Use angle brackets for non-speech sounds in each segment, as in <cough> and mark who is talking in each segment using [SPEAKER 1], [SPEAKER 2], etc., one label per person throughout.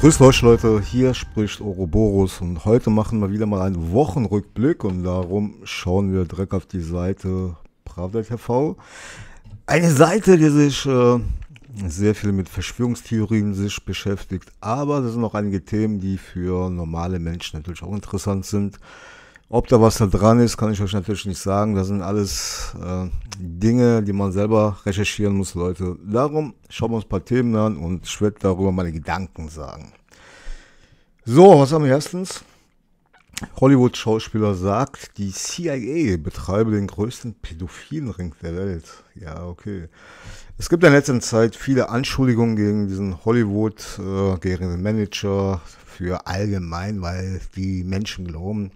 [SPEAKER 1] Grüßt euch Leute, hier spricht Ouroboros und heute machen wir wieder mal einen Wochenrückblick und darum schauen wir direkt auf die Seite Pravda TV. Eine Seite, die sich äh, sehr viel mit Verschwörungstheorien sich beschäftigt, aber es sind auch einige Themen, die für normale Menschen natürlich auch interessant sind. Ob da was da dran ist, kann ich euch natürlich nicht sagen. Das sind alles äh, Dinge, die man selber recherchieren muss, Leute. Darum schauen wir uns ein paar Themen an und ich werde darüber meine Gedanken sagen. So, was haben wir erstens? Hollywood-Schauspieler sagt, die CIA betreibe den größten pädophilen Ring der Welt. Ja, okay. Es gibt in letzter Zeit viele Anschuldigungen gegen diesen Hollywood, äh, gegen den Manager für allgemein, weil die Menschen glauben,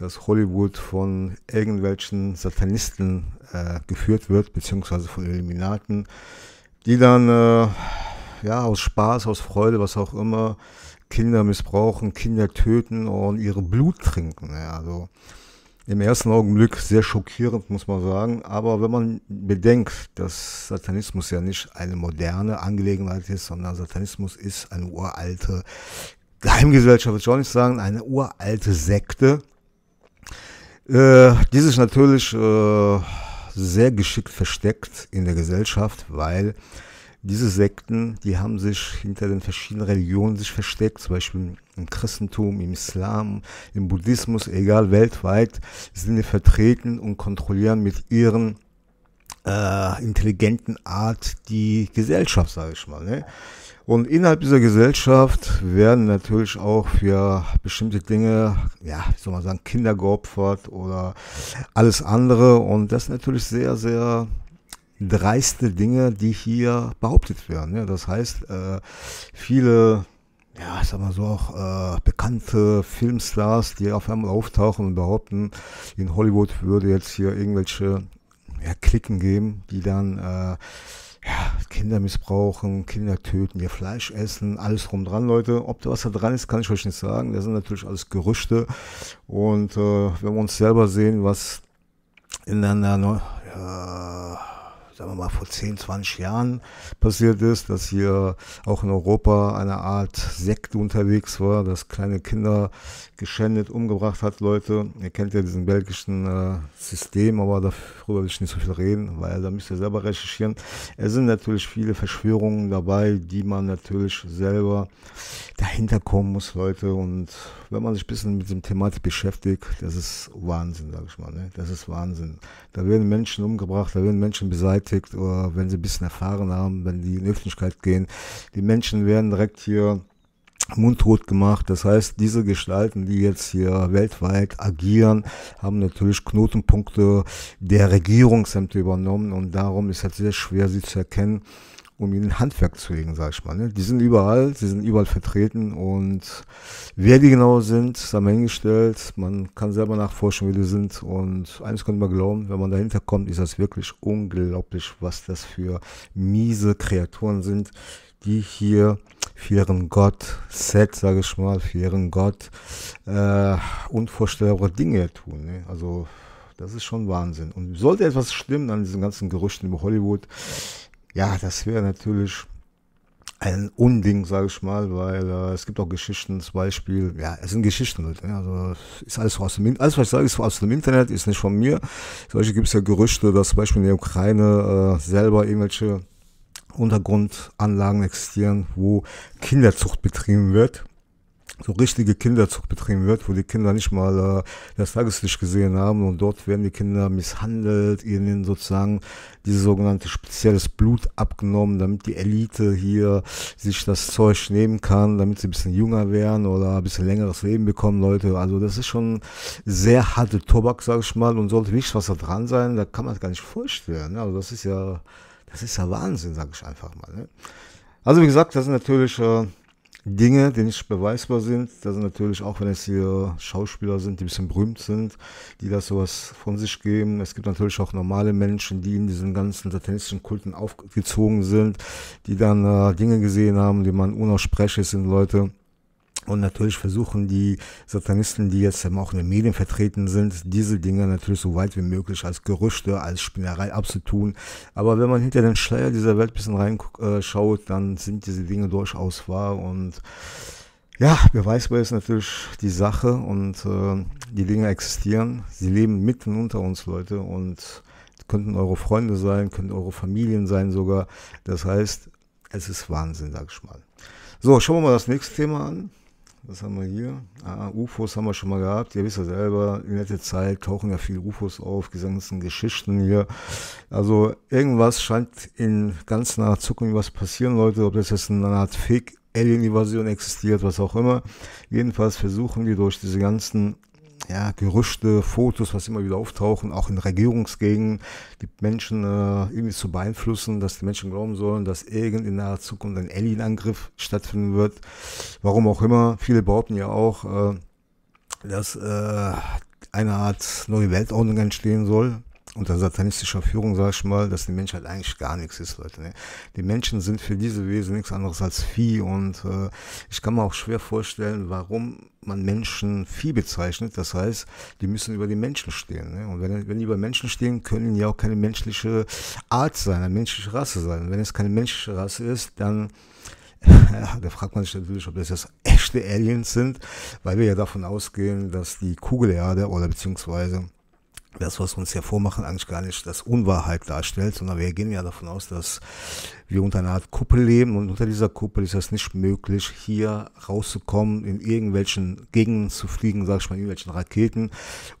[SPEAKER 1] dass Hollywood von irgendwelchen Satanisten äh, geführt wird, beziehungsweise von Illuminaten, die dann äh, ja, aus Spaß, aus Freude, was auch immer, Kinder missbrauchen, Kinder töten und ihre Blut trinken. Ja, also im ersten Augenblick sehr schockierend, muss man sagen. Aber wenn man bedenkt, dass Satanismus ja nicht eine moderne Angelegenheit ist, sondern Satanismus ist eine uralte Geheimgesellschaft, würde ich auch nicht sagen, eine uralte Sekte, äh, dies ist natürlich äh, sehr geschickt versteckt in der Gesellschaft, weil diese Sekten, die haben sich hinter den verschiedenen Religionen sich versteckt, zum Beispiel im Christentum, im Islam, im Buddhismus, egal weltweit, sind die vertreten und kontrollieren mit ihren äh, intelligenten Art die Gesellschaft, sage ich mal. Ne? Und innerhalb dieser Gesellschaft werden natürlich auch für bestimmte Dinge, ja, wie soll man sagen, Kinder geopfert oder alles andere. Und das sind natürlich sehr, sehr dreiste Dinge, die hier behauptet werden. Das heißt, äh, viele ja, ich sag mal so auch äh, bekannte Filmstars, die auf einmal auftauchen und behaupten, in Hollywood würde jetzt hier irgendwelche ja, Klicken geben, die dann äh, ja, Kinder missbrauchen, Kinder töten, ihr Fleisch essen, alles rum dran, Leute. Ob da was da dran ist, kann ich euch nicht sagen. Das sind natürlich alles Gerüchte. Und äh, wenn wir uns selber sehen, was in einer, ja, sagen wir mal, vor 10, 20 Jahren passiert ist, dass hier auch in Europa eine Art Sekte unterwegs war, das kleine Kinder geschändet, umgebracht hat, Leute. Ihr kennt ja diesen belgischen äh, System, aber darüber will ich nicht so viel reden, weil da müsst ihr selber recherchieren. Es sind natürlich viele Verschwörungen dabei, die man natürlich selber dahinter kommen muss, Leute. Und wenn man sich ein bisschen mit dem Thematik beschäftigt, das ist Wahnsinn, sag ich mal. Ne? Das ist Wahnsinn. Da werden Menschen umgebracht, da werden Menschen beseitigt beschäftigt oder wenn sie ein bisschen erfahren haben, wenn die in die Öffentlichkeit gehen. Die Menschen werden direkt hier mundtot gemacht. Das heißt, diese Gestalten, die jetzt hier weltweit agieren, haben natürlich Knotenpunkte der Regierungsämter übernommen und darum ist es sehr schwer, sie zu erkennen um ihnen Handwerk zu legen, sag ich mal. Ne? Die sind überall, sie sind überall vertreten und wer die genau sind, ist am hingestellt. Man kann selber nachforschen, wie die sind und eines könnte man glauben, wenn man dahinter kommt, ist das wirklich unglaublich, was das für miese Kreaturen sind, die hier für ihren Gott, Set, sage ich mal, für ihren Gott äh, unvorstellbare Dinge tun. Ne? Also das ist schon Wahnsinn. Und sollte etwas stimmen an diesen ganzen Gerüchten über Hollywood, ja, das wäre natürlich ein Unding, sage ich mal, weil äh, es gibt auch Geschichten, zum Beispiel, ja, es sind Geschichten, Leute, ne? also ist alles aus dem alles was ich sage, ist aus dem Internet, ist nicht von mir. Solche gibt es ja Gerüchte, dass zum Beispiel in der Ukraine äh, selber irgendwelche Untergrundanlagen existieren, wo Kinderzucht betrieben wird so richtige Kinderzug betrieben wird, wo die Kinder nicht mal äh, das Tageslicht gesehen haben und dort werden die Kinder misshandelt, ihnen sozusagen dieses sogenannte spezielles Blut abgenommen, damit die Elite hier sich das Zeug nehmen kann, damit sie ein bisschen jünger werden oder ein bisschen längeres Leben bekommen, Leute. Also das ist schon sehr harte Tobak, sag ich mal, und sollte nicht was da dran sein, da kann man es gar nicht vorstellen. Also das ist ja, das ist ja Wahnsinn, sag ich einfach mal. Ne? Also wie gesagt, das sind natürlich... Äh, Dinge, die nicht beweisbar sind. Das sind natürlich auch, wenn es hier Schauspieler sind, die ein bisschen berühmt sind, die das sowas von sich geben. Es gibt natürlich auch normale Menschen, die in diesen ganzen satanistischen Kulten aufgezogen sind, die dann äh, Dinge gesehen haben, die man unaussprechlich sind, Leute. Und natürlich versuchen die Satanisten, die jetzt auch in den Medien vertreten sind, diese Dinge natürlich so weit wie möglich als Gerüchte, als Spinnerei abzutun. Aber wenn man hinter den Schleier dieser Welt ein bisschen reinschaut, äh, dann sind diese Dinge durchaus wahr und ja, beweisbar ist natürlich die Sache und äh, die Dinge existieren. Sie leben mitten unter uns, Leute, und könnten eure Freunde sein, könnten eure Familien sein sogar. Das heißt, es ist Wahnsinn, sag ich mal. So, schauen wir mal das nächste Thema an. Was haben wir hier? Ah, UFOs haben wir schon mal gehabt. Ihr wisst ja selber, in letzter Zeit tauchen ja viele UFOs auf, diese Geschichten hier. Also irgendwas scheint in ganz naher Zukunft was passieren, Leute. Ob das jetzt eine Art Fake Alien-Invasion existiert, was auch immer. Jedenfalls versuchen die durch diese ganzen ja, Gerüchte, Fotos, was immer wieder auftauchen, auch in Regierungsgegenden, die Menschen äh, irgendwie zu beeinflussen, dass die Menschen glauben sollen, dass irgend in naher Zukunft ein Alien-Angriff stattfinden wird. Warum auch immer. Viele behaupten ja auch, äh, dass äh, eine Art neue Weltordnung entstehen soll unter satanistischer Führung, sag ich mal, dass die Menschheit eigentlich gar nichts ist, Leute. Ne? Die Menschen sind für diese Wesen nichts anderes als Vieh und äh, ich kann mir auch schwer vorstellen, warum man Menschen Vieh bezeichnet. Das heißt, die müssen über die Menschen stehen. Ne? Und wenn, wenn die über Menschen stehen, können die auch keine menschliche Art sein, eine menschliche Rasse sein. Und wenn es keine menschliche Rasse ist, dann <laughs> ja, da fragt man sich natürlich, ob das jetzt echte Aliens sind, weil wir ja davon ausgehen, dass die Kugelerde oder beziehungsweise das, was uns ja vormachen, eigentlich gar nicht das Unwahrheit darstellt, sondern wir gehen ja davon aus, dass wir unter einer Art Kuppel leben und unter dieser Kuppel ist es nicht möglich, hier rauszukommen, in irgendwelchen Gegenden zu fliegen, sag ich mal, in irgendwelchen Raketen.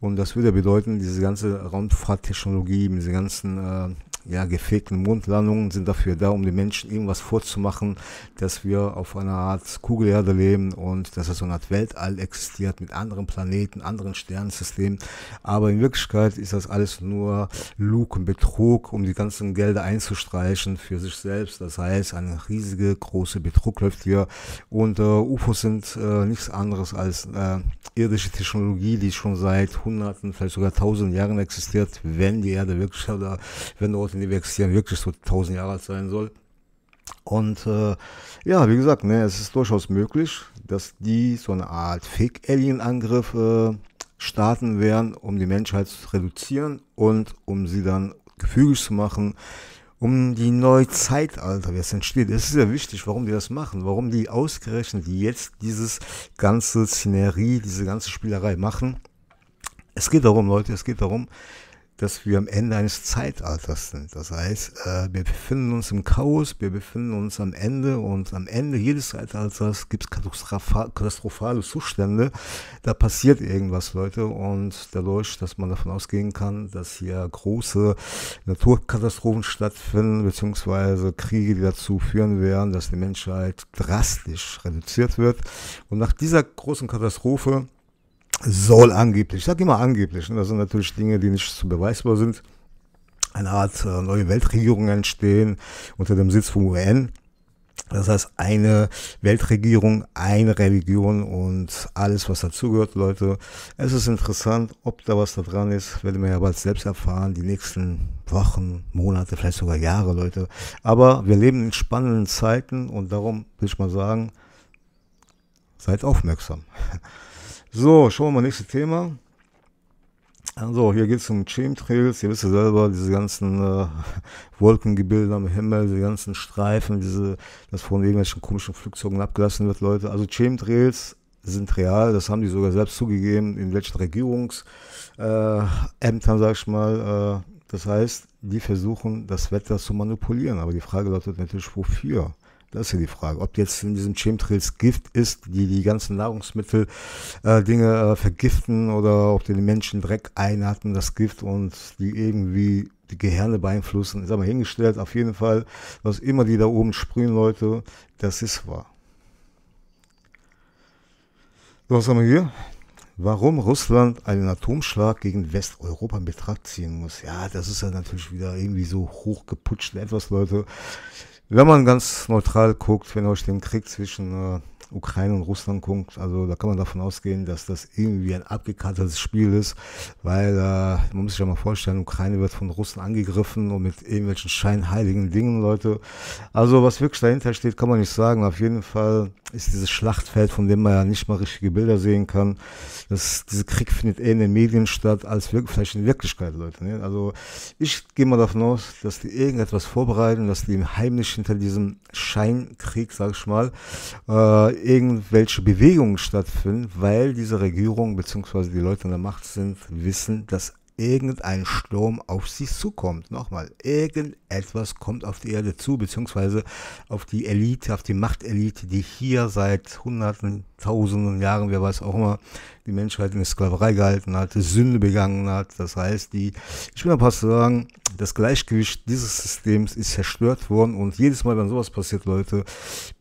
[SPEAKER 1] Und das würde bedeuten, diese ganze Raumfahrttechnologie, diese ganzen äh, ja, gefegten Mondlandungen sind dafür da, um den Menschen irgendwas vorzumachen, dass wir auf einer Art Kugelerde leben und dass es so eine Art Weltall existiert mit anderen Planeten, anderen Sternensystemen. Aber in Wirklichkeit ist das alles nur Lug Betrug, um die ganzen Gelder einzustreichen für sich selbst. Das heißt, eine riesige, große Betrug läuft hier. Und äh, UFOs sind äh, nichts anderes als äh, irdische Technologie, die schon seit Hunderten, vielleicht sogar Tausenden Jahren existiert, wenn die Erde wirklich oder wenn dort Zeit, in der wir existieren, wirklich so 1000 Jahre alt sein soll. Und äh, ja, wie gesagt, ne, es ist durchaus möglich, dass die so eine Art Fake-Alien-Angriff äh, starten werden, um die Menschheit zu reduzieren und um sie dann gefügig zu machen, um die neue Zeitalter, wie es entsteht. Es ist ja wichtig, warum die das machen, warum die ausgerechnet jetzt dieses ganze Szenerie, diese ganze Spielerei machen. Es geht darum, Leute, es geht darum, dass wir am Ende eines Zeitalters sind. Das heißt, äh, wir befinden uns im Chaos, wir befinden uns am Ende und am Ende jedes Zeitalters gibt es katastrophale Zustände. Da passiert irgendwas, Leute, und dadurch, dass man davon ausgehen kann, dass hier große Naturkatastrophen stattfinden, beziehungsweise Kriege, die dazu führen werden, dass die Menschheit drastisch reduziert wird. Und nach dieser großen Katastrophe, soll angeblich, ich sage immer angeblich, ne, das sind natürlich Dinge, die nicht so beweisbar sind, eine Art äh, neue Weltregierung entstehen unter dem Sitz vom UN. Das heißt, eine Weltregierung, eine Religion und alles, was dazugehört, Leute. Es ist interessant, ob da was da dran ist, werden wir ja bald selbst erfahren, die nächsten Wochen, Monate, vielleicht sogar Jahre, Leute. Aber wir leben in spannenden Zeiten und darum will ich mal sagen, seid aufmerksam. <laughs> So, schauen wir mal nächstes Thema. Also, hier geht es um Chemtrails. Ihr wisst ja selber, diese ganzen äh, <laughs> Wolkengebilde am Himmel, diese ganzen Streifen, diese, das von irgendwelchen komischen Flugzeugen abgelassen wird, Leute. Also, Chemtrails sind real, das haben die sogar selbst zugegeben, in welchen Regierungsämtern, äh, sag ich mal. Äh, das heißt, die versuchen, das Wetter zu manipulieren. Aber die Frage lautet natürlich, wofür? Das ist ja die Frage. Ob jetzt in diesen Chemtrails Gift ist, die die ganzen Nahrungsmittel, äh, Dinge äh, vergiften oder ob die Menschen Dreck einhatten, das Gift und die irgendwie die Gehirne beeinflussen, ist aber hingestellt. Auf jeden Fall, was immer die da oben sprühen, Leute, das ist wahr. So, was haben wir hier? Warum Russland einen Atomschlag gegen Westeuropa in Betracht ziehen muss. Ja, das ist ja natürlich wieder irgendwie so hochgeputscht etwas, Leute. Wenn man ganz neutral guckt, wenn euch den Krieg zwischen äh, Ukraine und Russland guckt, also da kann man davon ausgehen, dass das irgendwie ein abgekartetes Spiel ist, weil äh, man muss sich ja mal vorstellen, Ukraine wird von Russen angegriffen und mit irgendwelchen scheinheiligen Dingen, Leute. Also was wirklich dahinter steht, kann man nicht sagen. Auf jeden Fall ist dieses Schlachtfeld, von dem man ja nicht mal richtige Bilder sehen kann. dass dieser Krieg findet eher in den Medien statt, als wirklich, vielleicht in Wirklichkeit, Leute. Ne? Also ich gehe mal davon aus, dass die irgendetwas vorbereiten, dass die im heimlichen hinter diesem Scheinkrieg, sag ich mal, äh, irgendwelche Bewegungen stattfinden, weil diese Regierung bzw. die Leute an der Macht sind, wissen, dass irgendein Sturm auf sie zukommt. Nochmal, irgendetwas kommt auf die Erde zu, beziehungsweise auf die Elite, auf die Machtelite, die hier seit Hunderten, tausenden Jahren, wer weiß auch immer, die Menschheit in der Sklaverei gehalten hat, Sünde begangen hat. Das heißt, die, ich will ein paar sagen, das Gleichgewicht dieses Systems ist zerstört worden und jedes Mal, wenn sowas passiert, Leute,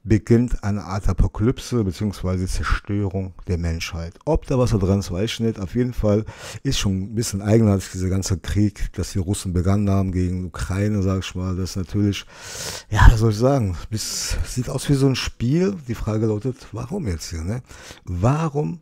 [SPEAKER 1] beginnt eine Art Apokalypse bzw. Zerstörung der Menschheit. Ob da was dran ist, weiß ich nicht. Auf jeden Fall ist schon ein bisschen eigenartig dieser ganze Krieg, dass die Russen begannen haben gegen Ukraine, sag ich mal. Das ist natürlich, ja, was soll ich sagen, das sieht aus wie so ein Spiel. Die Frage lautet, warum jetzt hier? Ne? Ne? Warum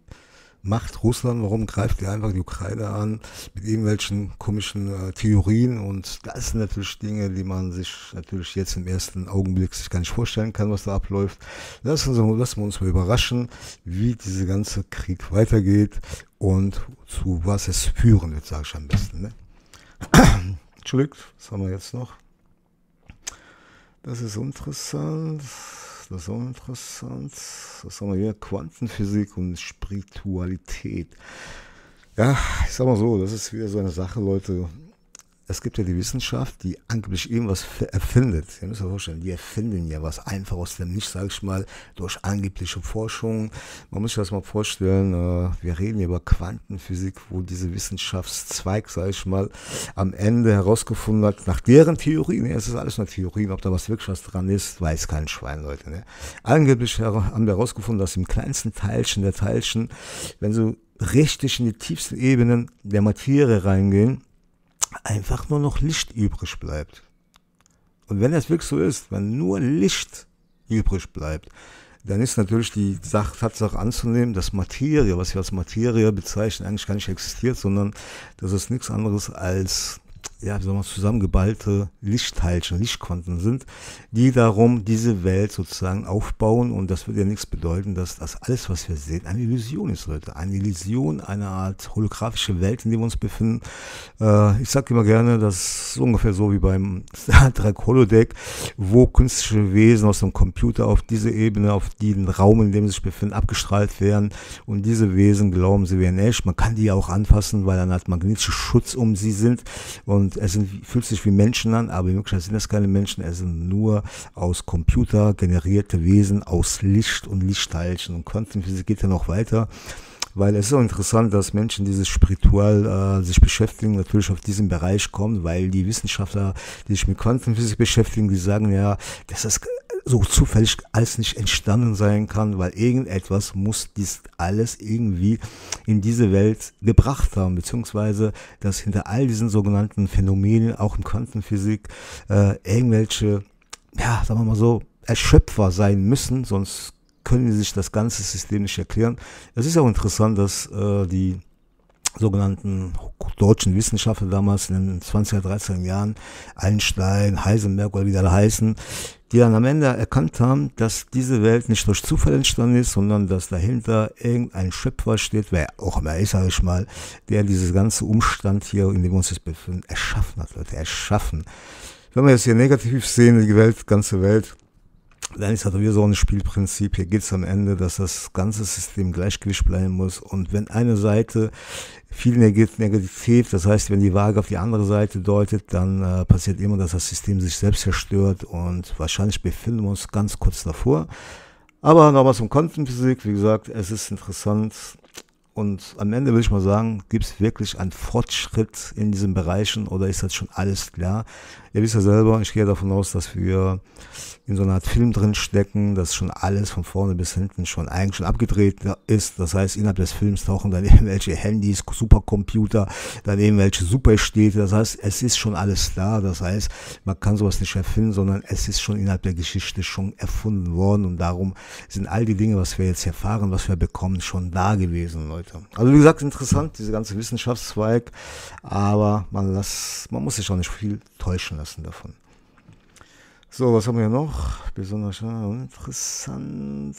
[SPEAKER 1] macht Russland, warum greift ihr einfach die Ukraine an mit irgendwelchen komischen äh, Theorien und das sind natürlich Dinge, die man sich natürlich jetzt im ersten Augenblick sich gar nicht vorstellen kann, was da abläuft. Lassen, Sie, lassen wir uns mal überraschen, wie dieser ganze Krieg weitergeht und zu was es führen wird, sage ich am besten. Ne? Entschuldigt, was haben wir jetzt noch? Das ist interessant das ist auch interessant. Was haben wir hier? Quantenphysik und Spiritualität. Ja, ich sag mal so, das ist wieder so eine Sache, Leute es gibt ja die Wissenschaft, die angeblich irgendwas erfindet. Ihr müsst euch vorstellen, die erfinden ja was einfach aus dem Nichts, sage ich mal, durch angebliche Forschung. Man muss sich das mal vorstellen, äh, wir reden hier über Quantenphysik, wo diese Wissenschaftszweig, sage ich mal, am Ende herausgefunden hat, nach deren Theorien, ne, es ist alles nur Theorien, ob da was wirklich was dran ist, weiß kein Schwein, Leute. Ne? Angeblich haben wir herausgefunden, dass im kleinsten Teilchen der Teilchen, wenn so richtig in die tiefsten Ebenen der Materie reingehen, einfach nur noch Licht übrig bleibt. Und wenn das wirklich so ist, wenn nur Licht übrig bleibt, dann ist natürlich die Sache, Tatsache anzunehmen, dass Materie, was wir als Materie bezeichnen, eigentlich gar nicht existiert, sondern das ist nichts anderes als ja, wie soll man zusammengeballte Lichtteilchen, Lichtkonten sind, die darum diese Welt sozusagen aufbauen. Und das wird ja nichts bedeuten, dass das alles, was wir sehen, eine Illusion ist, Leute. Eine Illusion, eine Art holographische Welt, in der wir uns befinden. Äh, ich sage immer gerne, das ist ungefähr so wie beim <laughs> Star Trek Holodeck, wo künstliche Wesen aus dem Computer auf diese Ebene, auf den Raum, in dem sie sich befinden, abgestrahlt werden. Und diese Wesen glauben, sie wären echt. Man kann die ja auch anfassen, weil eine Art magnetischer Schutz um sie sind. Und und es sind, fühlt sich wie Menschen an, aber in Wirklichkeit sind das keine Menschen, es sind nur aus Computer generierte Wesen, aus Licht und Lichtteilchen und Quantenphysik geht ja noch weiter weil es ist so interessant, dass Menschen, die sich spirituell äh, sich beschäftigen, natürlich auf diesen Bereich kommen, weil die Wissenschaftler, die sich mit Quantenphysik beschäftigen, die sagen ja, dass das so zufällig alles nicht entstanden sein kann, weil irgendetwas muss dies alles irgendwie in diese Welt gebracht haben, beziehungsweise dass hinter all diesen sogenannten Phänomenen, auch in Quantenphysik, äh, irgendwelche, ja, sagen wir mal so, Erschöpfer sein müssen, sonst können sich das ganze System nicht erklären. Es ist auch interessant, dass äh, die sogenannten deutschen Wissenschaftler damals in den 20er, 13 Jahren, Einstein, Heisenberg oder wie die alle heißen, die dann am Ende erkannt haben, dass diese Welt nicht durch Zufall entstanden ist, sondern dass dahinter irgendein Schöpfer steht, wer auch immer ist, sage ich mal, der dieses ganze Umstand hier, in dem wir uns jetzt befinden, erschaffen hat, Leute, erschaffen. Wenn wir jetzt hier negativ sehen, die Welt, ganze Welt, dann ist das halt wieder so ein Spielprinzip. Hier geht es am Ende, dass das ganze System gleichgewicht bleiben muss. Und wenn eine Seite viel negativ, das heißt, wenn die Waage auf die andere Seite deutet, dann äh, passiert immer, dass das System sich selbst zerstört. Und wahrscheinlich befinden wir uns ganz kurz davor. Aber nochmal zum Quantenphysik. Wie gesagt, es ist interessant und am Ende würde ich mal sagen, gibt es wirklich einen Fortschritt in diesen Bereichen oder ist das schon alles klar? Ihr wisst ja selber, ich gehe davon aus, dass wir in so einer Art Film drin stecken, dass schon alles von vorne bis hinten schon eigentlich schon abgedreht ist. Das heißt, innerhalb des Films tauchen dann <laughs> irgendwelche Handys, Supercomputer, dann irgendwelche Superstädte. Das heißt, es ist schon alles da. Das heißt, man kann sowas nicht erfinden, sondern es ist schon innerhalb der Geschichte schon erfunden worden. Und darum sind all die Dinge, was wir jetzt erfahren, was wir bekommen, schon da gewesen, Leute sollte. Also wie gesagt, interessant, dieser ganze Wissenschaftszweig, aber man, las, man muss sich auch nicht viel täuschen lassen davon. So, was haben wir noch? Besonders ah, interessant.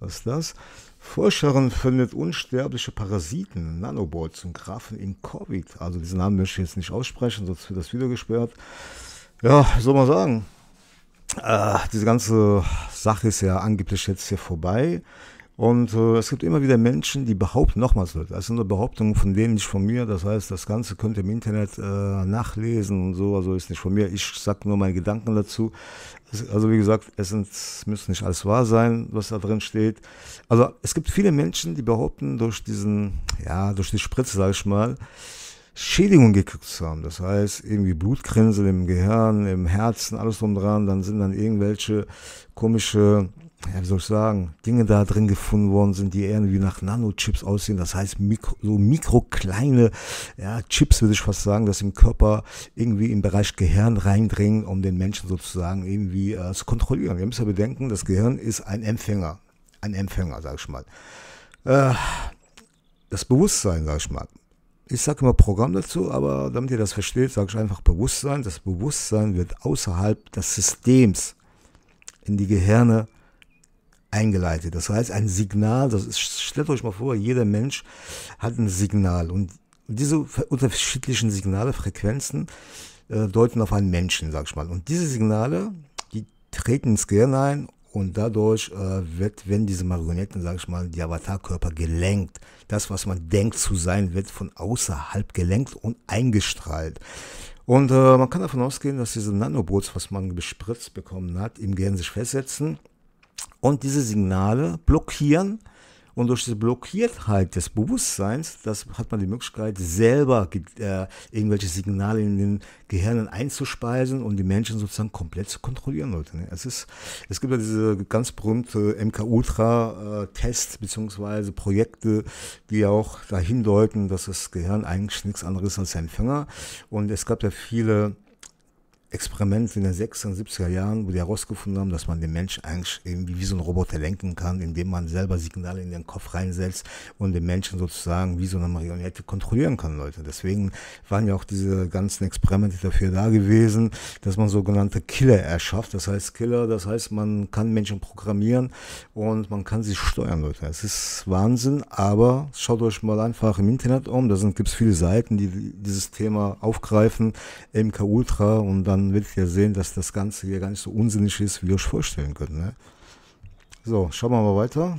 [SPEAKER 1] Was ist das? Forscherin findet unsterbliche Parasiten, Nanobots und Grafen in Covid. Also diesen Namen möchte ich jetzt nicht aussprechen, sonst wird das Video gesperrt. Ja, soll man sagen. Äh, diese ganze Sache ist ja angeblich jetzt hier vorbei. Und äh, es gibt immer wieder Menschen, die behaupten, nochmals, Leute, das sind nur Behauptungen von denen, nicht von mir. Das heißt, das Ganze könnt ihr im Internet äh, nachlesen und so. Also ist nicht von mir. Ich sage nur meine Gedanken dazu. Es, also wie gesagt, es müsste nicht alles wahr sein, was da drin steht. Also es gibt viele Menschen, die behaupten, durch diesen, ja, durch die Spritze, sage ich mal, Schädigungen gekriegt zu haben. Das heißt, irgendwie Blutgrinsel im Gehirn, im Herzen, alles drum dran. Dann sind dann irgendwelche komische ja, wie soll ich sagen, Dinge da drin gefunden worden sind, die irgendwie nach Nanochips aussehen. Das heißt, mikro, so mikrokleine ja, Chips, würde ich fast sagen, das im Körper irgendwie im Bereich Gehirn reindringen, um den Menschen sozusagen irgendwie äh, zu kontrollieren. Wir müssen ja bedenken, das Gehirn ist ein Empfänger. Ein Empfänger, sag ich mal. Äh, das Bewusstsein, sag ich mal. Ich sage immer Programm dazu, aber damit ihr das versteht, sage ich einfach Bewusstsein. Das Bewusstsein wird außerhalb des Systems in die Gehirne eingeleitet. Das heißt, ein Signal, das ist, stellt euch mal vor, jeder Mensch hat ein Signal und diese unterschiedlichen Signale, Frequenzen äh, deuten auf einen Menschen, sag ich mal. Und diese Signale, die treten ins Gehirn ein und dadurch äh, wird, wenn diese Marionetten, sag ich mal, die Avatarkörper gelenkt, das, was man denkt zu sein, wird von außerhalb gelenkt und eingestrahlt. Und äh, man kann davon ausgehen, dass diese Nanobots, was man bespritzt bekommen hat, im Gehirn sich festsetzen und diese Signale blockieren. Und durch diese Blockiertheit des Bewusstseins, das hat man die Möglichkeit, selber äh, irgendwelche Signale in den Gehirnen einzuspeisen und die Menschen sozusagen komplett zu kontrollieren, Leute. Ne? Es, ist, es gibt ja diese ganz berühmte MK-Ultra-Tests bzw. Projekte, die auch dahin deuten, dass das Gehirn eigentlich nichts anderes als ein Empfänger. Und es gab ja viele Experiment in den 60er, 70er Jahren, wo die herausgefunden haben, dass man den Mensch eigentlich irgendwie wie so ein Roboter lenken kann, indem man selber Signale in den Kopf reinsetzt und den Menschen sozusagen wie so eine Marionette kontrollieren kann, Leute. Deswegen waren ja auch diese ganzen Experimente dafür da gewesen, dass man sogenannte Killer erschafft. Das heißt Killer, das heißt, man kann Menschen programmieren und man kann sie steuern, Leute. Es ist Wahnsinn, aber schaut euch mal einfach im Internet um. Da gibt es viele Seiten, die dieses Thema aufgreifen, MK Ultra und dann dann werdet ihr sehen, dass das Ganze hier gar nicht so unsinnig ist, wie ihr euch vorstellen könnt. Ne? So, schauen wir mal weiter.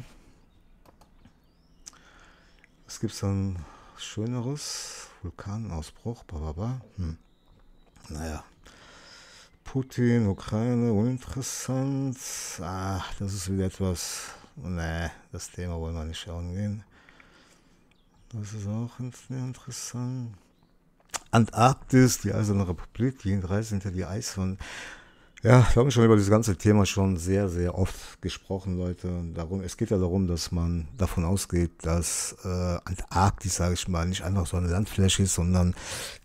[SPEAKER 1] Was gibt es dann Schöneres? Vulkanausbruch, bababa. Hm. Naja. Putin, Ukraine, uninteressant. Ach, das ist wieder etwas. Nee, das Thema wollen wir nicht angehen. Das ist auch interessant. Antarktis, die Eiserne Republik, die Reise hinter die Eis Eiswand. Ja, wir haben schon über dieses ganze Thema schon sehr, sehr oft gesprochen, Leute. Darum, es geht ja darum, dass man davon ausgeht, dass äh, Antarktis, sage ich mal, nicht einfach so eine Landfläche ist, sondern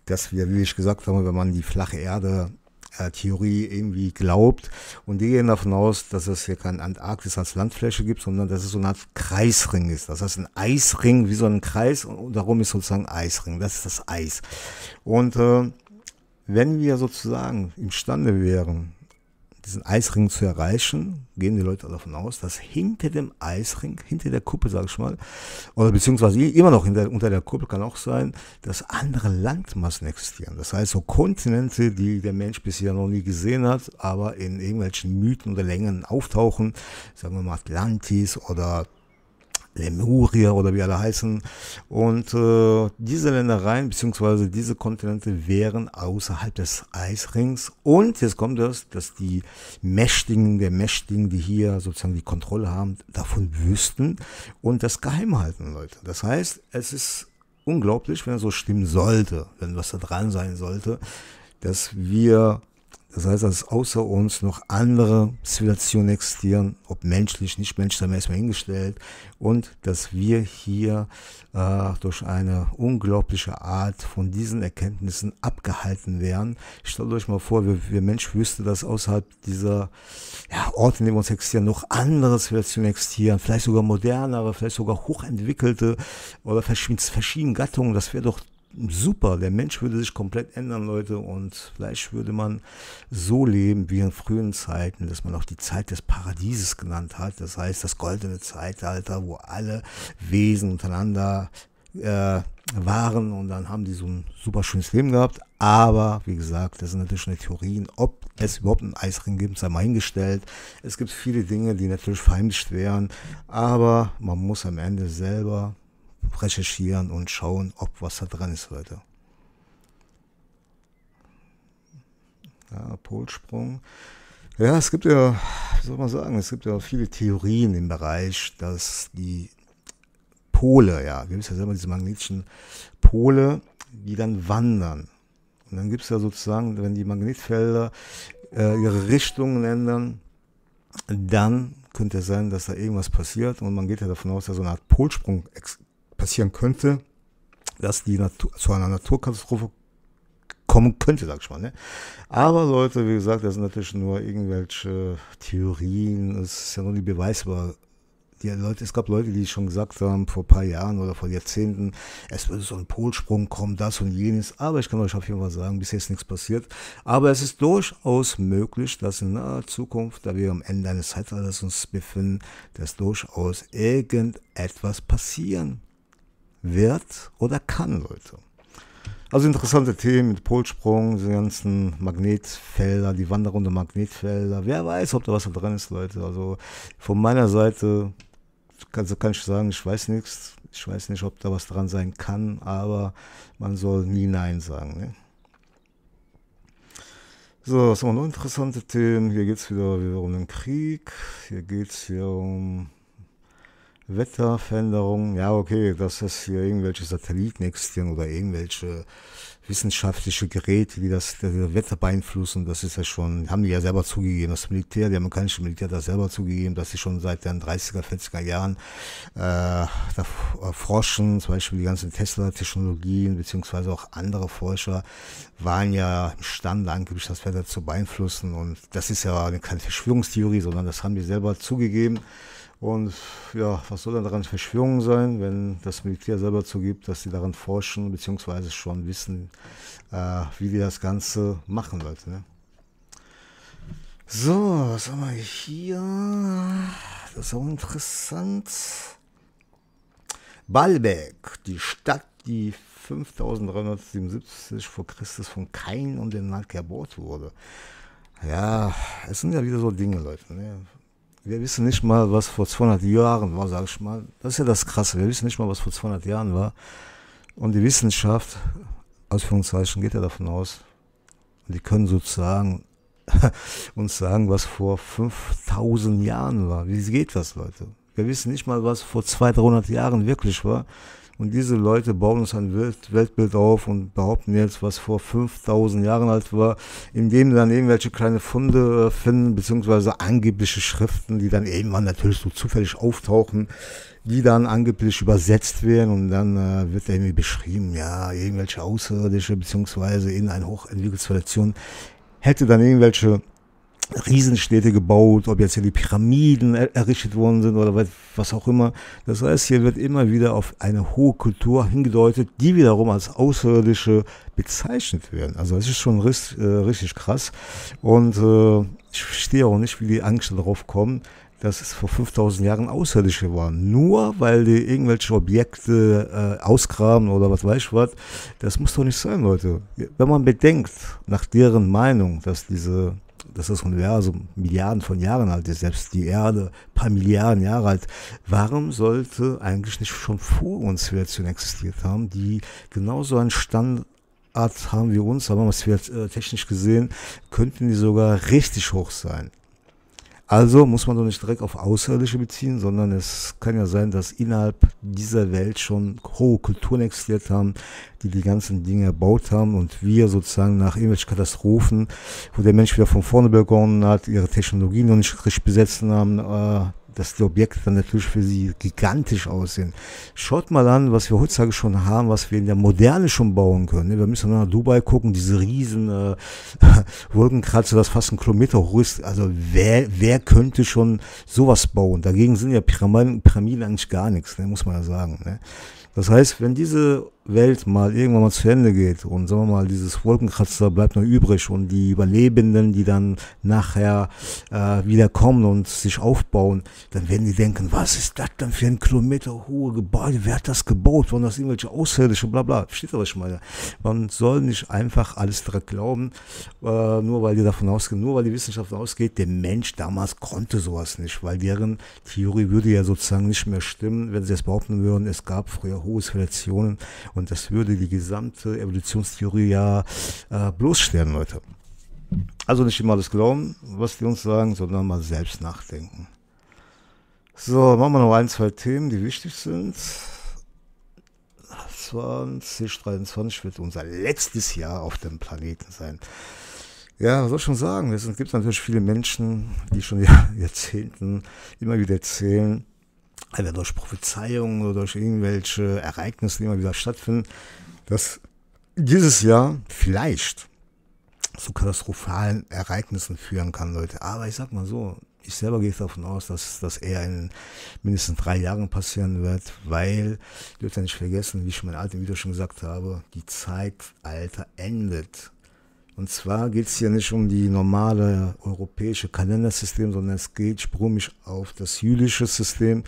[SPEAKER 1] dass wir, wie ich gesagt habe, wenn man die flache Erde äh, Theorie irgendwie glaubt. Und die gehen davon aus, dass es hier kein Antarktis als Landfläche gibt, sondern dass es so eine Art Kreisring ist. Das heißt, ein Eisring wie so ein Kreis und darum ist sozusagen Eisring. Das ist das Eis. Und äh, wenn wir sozusagen imstande wären, diesen Eisring zu erreichen, gehen die Leute davon aus, dass hinter dem Eisring, hinter der Kuppel, sage ich mal, oder beziehungsweise immer noch hinter, unter der Kuppel kann auch sein, dass andere Landmassen existieren. Das heißt, so Kontinente, die der Mensch bisher noch nie gesehen hat, aber in irgendwelchen Mythen oder Längen auftauchen, sagen wir mal Atlantis oder Lemuria oder wie alle heißen. Und äh, diese Ländereien bzw. diese Kontinente wären außerhalb des Eisrings. Und jetzt kommt das, dass die Mächtigen der Mächtigen, die hier sozusagen die Kontrolle haben, davon wüssten und das geheim halten, Leute. Das heißt, es ist unglaublich, wenn das so stimmen sollte, wenn was da dran sein sollte, dass wir das heißt, dass außer uns noch andere Zivilisationen existieren, ob menschlich, nicht menschlich, haben wir erstmal hingestellt. Und dass wir hier äh, durch eine unglaubliche Art von diesen Erkenntnissen abgehalten werden. Stellt euch mal vor, wir, wir Mensch wüsste, dass außerhalb dieser ja, Orte, in denen wir uns existieren, noch andere Zivilisationen existieren. Vielleicht sogar modernere, vielleicht sogar hochentwickelte oder verschiedene Gattungen. Das wäre doch super. Der Mensch würde sich komplett ändern, Leute. Und vielleicht würde man so leben wie in frühen Zeiten, dass man auch die Zeit des Paradieses genannt hat. Das heißt, das goldene Zeitalter, wo alle Wesen untereinander äh, waren und dann haben die so ein super schönes Leben gehabt. Aber wie gesagt, das sind natürlich schon Theorien, ob es überhaupt einen Eisring gibt, sei mal hingestellt. Es gibt viele Dinge, die natürlich verheimlicht wären, aber man muss am Ende selber recherchieren und schauen, ob was da dran ist, Leute. Ja, Polsprung. Ja, es gibt ja, wie soll man sagen, es gibt ja viele Theorien im Bereich, dass die Pole, ja, wir wissen ja selber diese magnetischen Pole, die dann wandern. Und dann gibt es ja sozusagen, wenn die Magnetfelder äh, ihre Richtungen ändern, dann könnte es sein, dass da irgendwas passiert und man geht ja davon aus, dass so eine Art Polsprung passieren könnte, dass die Natur, zu einer Naturkatastrophe kommen könnte, sag ich mal. Ne? Aber Leute, wie gesagt, das sind natürlich nur irgendwelche Theorien, es ist ja nur nie beweisbar. Die Leute, es gab Leute, die schon gesagt haben, vor ein paar Jahren oder vor Jahrzehnten, es würde so ein Polsprung kommen, das und jenes. Aber ich kann euch auf jeden Fall sagen, bisher ist nichts passiert. Aber es ist durchaus möglich, dass in naher Zukunft, da wir am Ende eines Zeitalters uns befinden, dass durchaus irgendetwas passieren wird oder kann sollte. Also interessante Themen mit Polsprung, diese ganzen Magnetfelder, die Wanderung der Magnetfelder. Wer weiß, ob da was da drin ist, Leute. Also von meiner Seite kann, also kann ich sagen, ich weiß nichts. Ich weiß nicht, ob da was dran sein kann, aber man soll nie Nein sagen. Ne? So, das sind wir noch interessante Themen? Hier geht es wieder, wieder um den Krieg. Hier geht es hier um Wetterveränderung, ja okay, dass das hier irgendwelche Satellitenextern oder irgendwelche wissenschaftliche Geräte, die das, das Wetter beeinflussen, das ist ja schon, haben die ja selber zugegeben, das Militär, die amerikanische Militär hat das selber zugegeben, dass sie schon seit den 30er, 40er Jahren äh, da forschen, zum Beispiel die ganzen Tesla-Technologien, beziehungsweise auch andere Forscher waren ja im Stand, angeblich das Wetter zu beeinflussen und das ist ja keine Verschwörungstheorie, sondern das haben die selber zugegeben. Und ja, was soll denn daran Verschwörung sein, wenn das Militär selber zugibt, dass sie daran forschen, beziehungsweise schon wissen, äh, wie die das Ganze machen wird. Ne? So, was haben wir hier? Das ist auch interessant. Baalbek, die Stadt, die 5377 vor Christus von Kain und dem Land erbaut wurde. Ja, es sind ja wieder so Dinge, Leute. Ne? wir wissen nicht mal, was vor 200 Jahren war, sag ich mal. Das ist ja das Krasse, wir wissen nicht mal, was vor 200 Jahren war. Und die Wissenschaft, Ausführungszeichen, geht ja davon aus, die können sozusagen <laughs> uns sagen, was vor 5000 Jahren war. Wie geht das, Leute? Wir wissen nicht mal, was vor 200, 300 Jahren wirklich war. Und diese Leute bauen uns ein Weltbild auf und behaupten jetzt, was vor 5000 Jahren alt war, indem sie dann irgendwelche kleine Funde äh, finden, beziehungsweise angebliche Schriften, die dann irgendwann natürlich so zufällig auftauchen, die dann angeblich übersetzt werden und dann äh, wird irgendwie beschrieben, ja, irgendwelche Außerirdische, beziehungsweise in einer hochentwickelte Zivilisation hätte dann irgendwelche Riesenstädte gebaut, ob jetzt hier die Pyramiden errichtet worden sind oder was auch immer. Das heißt, hier wird immer wieder auf eine hohe Kultur hingedeutet, die wiederum als außerirdische bezeichnet werden. Also es ist schon richtig, äh, richtig krass. Und äh, ich verstehe auch nicht, wie die Angst darauf kommen, dass es vor 5000 Jahren Außerirdische waren. Nur weil die irgendwelche Objekte äh, ausgraben oder was weiß ich was. Das muss doch nicht sein, Leute. Wenn man bedenkt, nach deren Meinung, dass diese dass das Universum Milliarden von Jahren alt ist, selbst die Erde paar Milliarden Jahre alt, warum sollte eigentlich nicht schon vor uns Weltchen existiert haben, die genauso einen Standard haben wie uns, aber was wir äh, technisch gesehen, könnten die sogar richtig hoch sein. Also muss man doch nicht direkt auf Außerirdische beziehen, sondern es kann ja sein, dass innerhalb dieser Welt schon hohe Kulturen existiert haben, die die ganzen Dinge erbaut haben und wir sozusagen nach irgendwelchen Katastrophen, wo der Mensch wieder von vorne begonnen hat, ihre Technologien noch nicht richtig besetzt haben, äh, dass die Objekte dann natürlich für sie gigantisch aussehen. Schaut mal an, was wir heutzutage schon haben, was wir in der Moderne schon bauen können. Ne? Wir müssen nach Dubai gucken, diese riesen äh, <laughs> Wolkenkratzer, das fast ein Kilometer hoch ist. Also wer, wer könnte schon sowas bauen? Dagegen sind ja Pyramiden, Pyramiden eigentlich gar nichts, ne, muss man ja sagen. Ne? Das heißt, wenn diese Welt mal irgendwann mal zu Ende geht und sagen wir mal, dieses Wolkenkratzer bleibt noch übrig und die Überlebenden, die dann nachher äh, wieder und sich aufbauen, dann werden die denken, was ist das denn für ein Kilometer hohe Gebäude, wer hat das gebaut, waren das irgendwelche Außerirdische, bla bla, versteht ihr, was ich meine? Man soll nicht einfach alles daran glauben, äh, nur weil die davon ausgehen, nur weil die Wissenschaft ausgeht, der Mensch damals konnte sowas nicht, weil deren Theorie würde ja sozusagen nicht mehr stimmen, wenn sie es behaupten würden, es gab früher hohe Zivilisationen und das würde die gesamte Evolutionstheorie ja äh, bloßstellen, Leute. Also nicht immer alles glauben, was die uns sagen, sondern mal selbst nachdenken. So, machen wir noch ein, zwei Themen, die wichtig sind. 2023 wird unser letztes Jahr auf dem Planeten sein. Ja, was soll ich schon sagen? Es gibt natürlich viele Menschen, die schon <laughs> Jahrzehnten immer wieder erzählen, also durch Prophezeiungen oder durch irgendwelche Ereignisse, die immer wieder stattfinden, dass dieses Jahr vielleicht zu katastrophalen Ereignissen führen kann, Leute. Aber ich sag mal so, ich selber gehe davon aus, dass das eher in mindestens drei Jahren passieren wird, weil, ihr dürft ja nicht vergessen, wie ich schon in meinem alten Video schon gesagt habe, die Zeitalter endet. Und zwar geht es hier nicht um die normale europäische Kalendersystem, sondern es geht sprungig auf das jüdische System.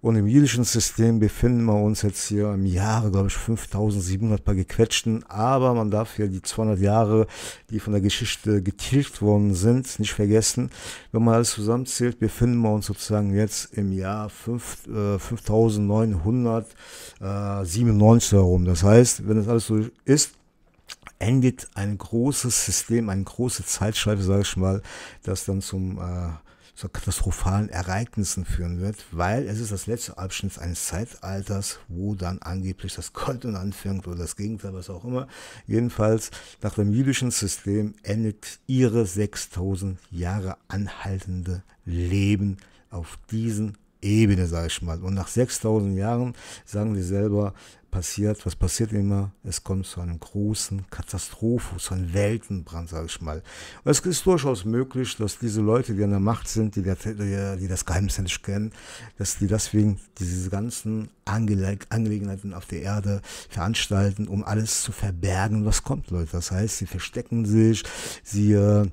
[SPEAKER 1] Und im jüdischen System befinden wir uns jetzt hier im Jahre, glaube ich, 5700 paar gequetschten. Aber man darf hier die 200 Jahre, die von der Geschichte getilgt worden sind, nicht vergessen. Wenn man alles zusammenzählt, befinden wir uns sozusagen jetzt im Jahr 5, äh, 5997 herum. Das heißt, wenn das alles so ist, endet ein großes System, eine große Zeitschleife, sage ich mal, das dann zum äh, zu katastrophalen Ereignissen führen wird, weil es ist das letzte Abschnitt eines Zeitalters, wo dann angeblich das Golden anfängt oder das Gegenteil, was auch immer. Jedenfalls, nach dem jüdischen System endet ihre 6000 Jahre anhaltende Leben auf diesen Ebene, sage ich mal. Und nach 6000 Jahren, sagen sie selber, passiert, was passiert immer? Es kommt zu einem großen Katastrophe, zu einem Weltenbrand, sage ich mal. Und es ist durchaus möglich, dass diese Leute, die an der Macht sind, die, die das Geheimnis nicht kennen, dass die deswegen diese ganzen Angelegenheiten auf der Erde veranstalten, um alles zu verbergen, was kommt, Leute. Das heißt, sie verstecken sich, sie... Äh,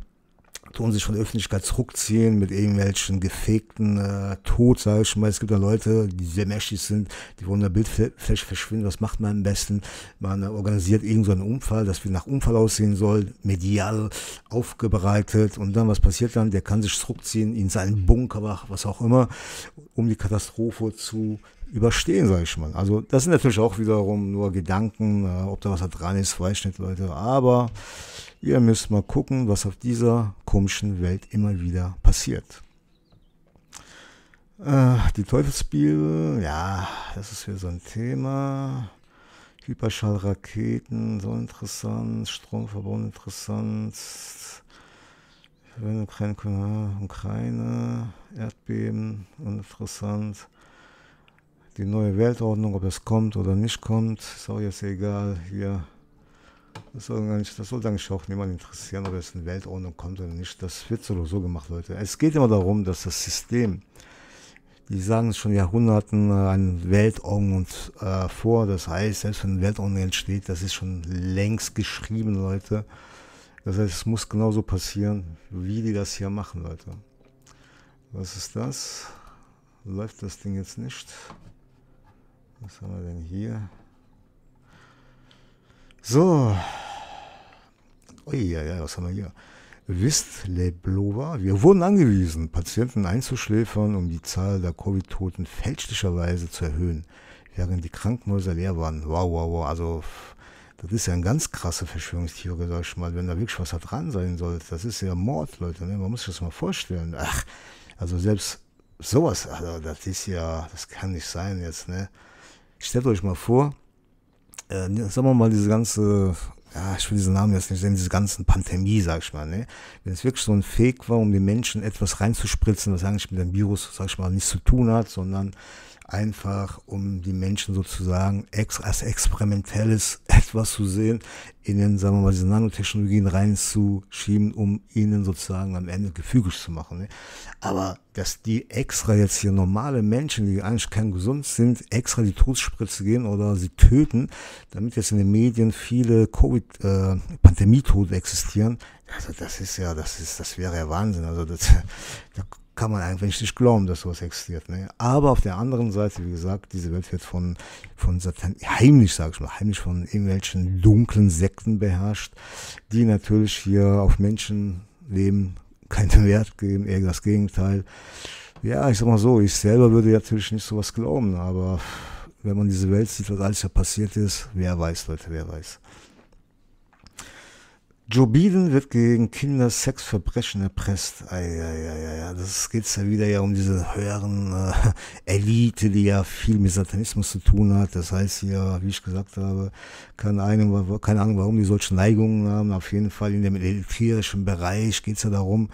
[SPEAKER 1] tun sich von der Öffentlichkeit zurückziehen mit irgendwelchen gefegten äh, Tod, sage ich mal. Es gibt ja Leute, die sehr mächtig sind, die wollen der Bildfläche verschwinden. Was macht man am besten? Man äh, organisiert irgendeinen so Unfall, dass wie nach Unfall aussehen soll, medial aufbereitet. Und dann, was passiert dann? Der kann sich zurückziehen in seinen Bunker, was auch immer, um die Katastrophe zu überstehen, sage ich mal. Also das sind natürlich auch wiederum nur Gedanken, äh, ob da was da dran ist, weiß nicht, Leute. Aber ihr müsst mal gucken, was auf dieser komischen Welt immer wieder passiert. Äh, die Teufelsbibel, ja, das ist wieder so ein Thema. Hyperschallraketen, so interessant, Stromverbund interessant. Ukraine, Ukraine, Erdbeben, interessant die neue Weltordnung, ob das kommt oder nicht kommt, ist auch jetzt egal. Hier, das soll, nicht, das eigentlich auch niemand interessieren, ob es eine Weltordnung kommt oder nicht. Das wird so gemacht, Leute. Es geht immer darum, dass das System, die sagen schon Jahrhunderten äh, eine Weltordnung und, äh, vor. Das heißt, selbst wenn eine Weltordnung entsteht, das ist schon längst geschrieben, Leute. Das heißt, es muss genauso passieren, wie die das hier machen, Leute. Was ist das? Läuft das Ding jetzt nicht? Was haben wir denn hier? So. Ui, ja, ja, was haben wir hier? Wisst Wistleblova. Wir wurden angewiesen, Patienten einzuschläfern, um die Zahl der Covid-Toten fälschlicherweise zu erhöhen, während die Krankenhäuser leer waren. Wow, wow, wow. Also, das ist ja ein ganz krasse Verschwörungstheorie, sag ich mal, wenn da wirklich was dran sein sollte. Das ist ja Mord, Leute. Ne? Man muss sich das mal vorstellen. Ach, also selbst sowas, also das ist ja, das kann nicht sein jetzt, ne? stellt euch mal vor, äh, ne, sagen wir mal, diese ganze, ja, ich will diesen Namen jetzt nicht nennen, diese ganzen Pandemie, sag ich mal, ne? Wenn es wirklich so ein Fake war, um den Menschen etwas reinzuspritzen, was eigentlich mit dem Virus, sag ich mal, nichts zu tun hat, sondern einfach um die Menschen sozusagen ex als experimentelles <laughs> etwas zu sehen, in den, sagen wir mal, diese Nanotechnologien reinzuschieben, um ihnen sozusagen am Ende gefügig zu machen. Ne? Aber dass die extra jetzt hier normale Menschen, die eigentlich kein gesund sind, extra die Todesspritze gehen oder sie töten, damit jetzt in den Medien viele Covid-Pandemietote äh, existieren, also das ist ja, das ist, das wäre ja Wahnsinn. Also das, <laughs> da kann man eigentlich nicht glauben, dass sowas existiert. Ne? Aber auf der anderen Seite, wie gesagt, diese Welt wird von, von Satan, heimlich, sage ich mal, heimlich von irgendwelchen dunklen Sekten beherrscht, die natürlich hier auf Menschenleben keinen <laughs> Wert geben, eher das Gegenteil. Ja, ich sag mal so, ich selber würde natürlich nicht sowas glauben, aber wenn man diese Welt sieht, was alles da passiert ist, wer weiß, Leute, wer weiß. Joe Biden wird gegen Kinder Sexverbrechen erpresst. Ei, ei, ei, ei. Das geht's ja wieder ja um diese höheren äh, Elite, die ja viel mit Satanismus zu tun hat. Das heißt ja, wie ich gesagt habe, keine Ahnung, keine Ahnung warum die solche Neigungen haben. Auf jeden Fall in dem elitärischen Bereich geht's ja darum.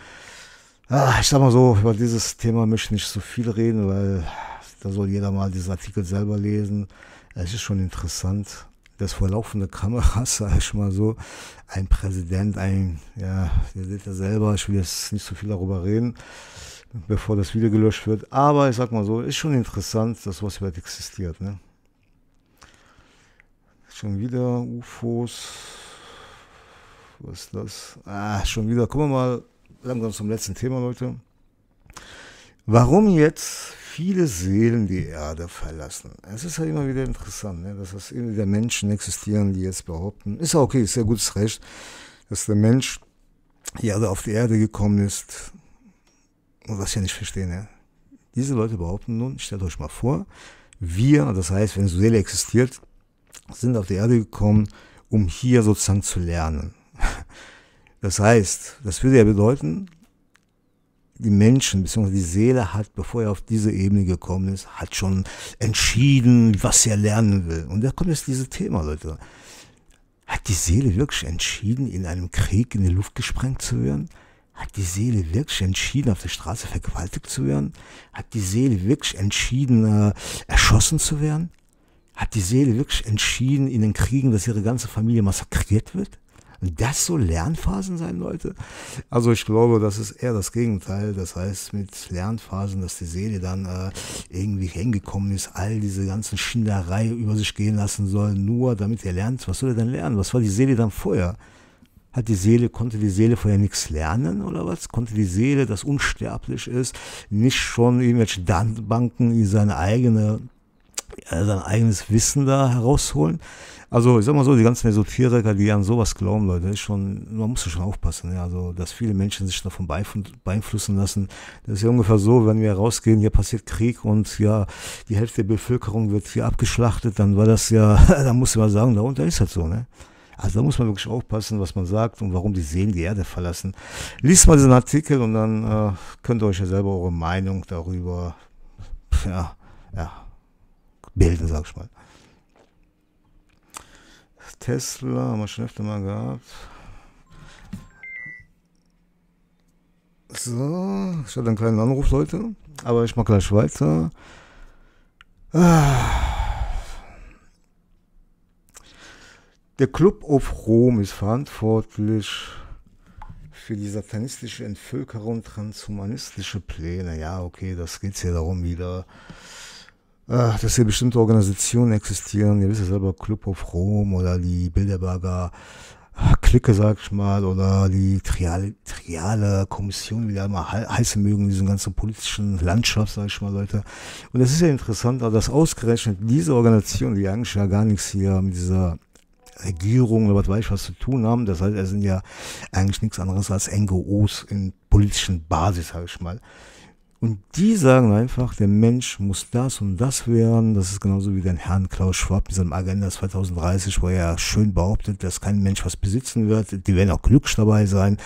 [SPEAKER 1] Ah, ich sag mal so, über dieses Thema möchte ich nicht so viel reden, weil da soll jeder mal diesen Artikel selber lesen. Es ist schon interessant das vor laufender Kameras, <laughs> sag ich mal so, ein Präsident, ein, ja, ihr seht ja selber, ich will jetzt nicht so viel darüber reden, bevor das Video gelöscht wird. Aber ich sag mal so, ist schon interessant, dass was überhaupt existiert. Ne? Schon wieder UFOs. Was ist das? Ah, schon wieder. Kommen wir mal langsam zum letzten Thema, Leute. Warum jetzt viele Seelen die Erde verlassen. Es ist ja halt immer wieder interessant, ne? dass das immer wieder Menschen existieren, die jetzt behaupten, ist ja okay, ist ja gutes Recht, dass der Mensch die Erde auf die Erde gekommen ist. Und was ich ja nicht verstehe, ne? Diese Leute behaupten nun, stellt euch mal vor, wir, das heißt, wenn Seele existiert, sind auf die Erde gekommen, um hier sozusagen zu lernen. Das heißt, das würde ja bedeuten, die Menschen bzw. die Seele hat, bevor er auf diese Ebene gekommen ist, hat schon entschieden, was er lernen will. Und da kommt jetzt dieses Thema, Leute. Hat die Seele wirklich entschieden, in einem Krieg in die Luft gesprengt zu werden? Hat die Seele wirklich entschieden, auf der Straße vergewaltigt zu werden? Hat die Seele wirklich entschieden, äh, erschossen zu werden? Hat die Seele wirklich entschieden in den Kriegen, dass ihre ganze Familie massakriert wird? das so Lernphasen sein, Leute? Also ich glaube, das ist eher das Gegenteil. Das heißt, mit Lernphasen, dass die Seele dann äh, irgendwie hingekommen ist, all diese ganzen Schinderei über sich gehen lassen soll, nur damit er lernt. Was soll er denn lernen? Was war die Seele dann vorher? Hat die Seele, konnte die Seele vorher nichts lernen oder was? Konnte die Seele, das unsterblich ist, nicht schon irgendwelche Datenbanken in seine eigene äh, sein eigenes Wissen da herausholen. Also ich sag mal so, die ganzen Esoteriker, die an sowas glauben, Leute, ist schon, man muss schon aufpassen, ja? also dass viele Menschen sich davon beeinflussen lassen. Das ist ja ungefähr so, wenn wir rausgehen, hier passiert Krieg und ja, die Hälfte der Bevölkerung wird hier abgeschlachtet, dann war das ja, <laughs> da muss man sagen, darunter ist das so, ne? Also da muss man wirklich aufpassen, was man sagt und warum die Seelen die Erde verlassen. Lies mal diesen Artikel und dann äh, könnt ihr euch ja selber eure Meinung darüber ja, ja, bilden, sag ich mal. Tesla haben wir schon öfter mal gehabt. So, ich hatte einen kleinen Anruf, Leute. Aber ich mache gleich weiter. Ah. Der Club of Rom ist verantwortlich für die satanistische Entvölkerung transhumanistische Pläne. Ja, okay, das geht es hier darum wieder. Ach, dass hier bestimmte Organisationen existieren, ihr wisst ja selber, Club of Rome oder die Bilderberger ah, Clique, sag ich mal, oder die Triale, Triale Kommission, wie die alle heißen mögen, diesen ganzen politischen Landschaft, sag ich mal, Leute. Und es ist ja interessant, dass ausgerechnet diese Organisation, die eigentlich ja gar nichts hier mit dieser Regierung oder was weiß ich was zu tun haben, das heißt, es sind ja eigentlich nichts anderes als NGOs in politischen Basis, sag ich mal und die sagen einfach, der Mensch muss das und das werden. Das ist genauso wie dein Herrn Klaus Schwab mit seinem Agenda 2030, wo er schön behauptet, dass kein Mensch was besitzen wird. Die werden auch glücklich dabei sein,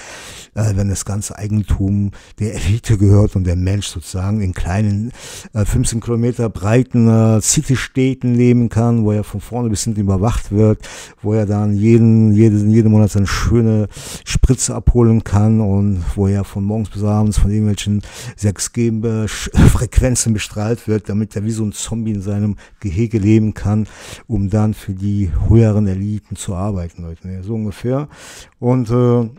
[SPEAKER 1] äh, wenn das ganze Eigentum der Elite gehört und der Mensch sozusagen in kleinen, 15 äh, Kilometer breiten äh, City-Städten leben kann, wo er von vorne bis hinten überwacht wird, wo er dann jeden, jeden, jeden Monat seine schöne Spritze abholen kann und wo er von morgens bis abends von irgendwelchen 6G äh, Gamecube-Frequenzen <laughs> bestrahlt wird, damit er wie so ein Zombie in seinem Gehege leben kann, um dann für die höheren Eliten zu arbeiten, Leute. Ne? So ungefähr. Und äh,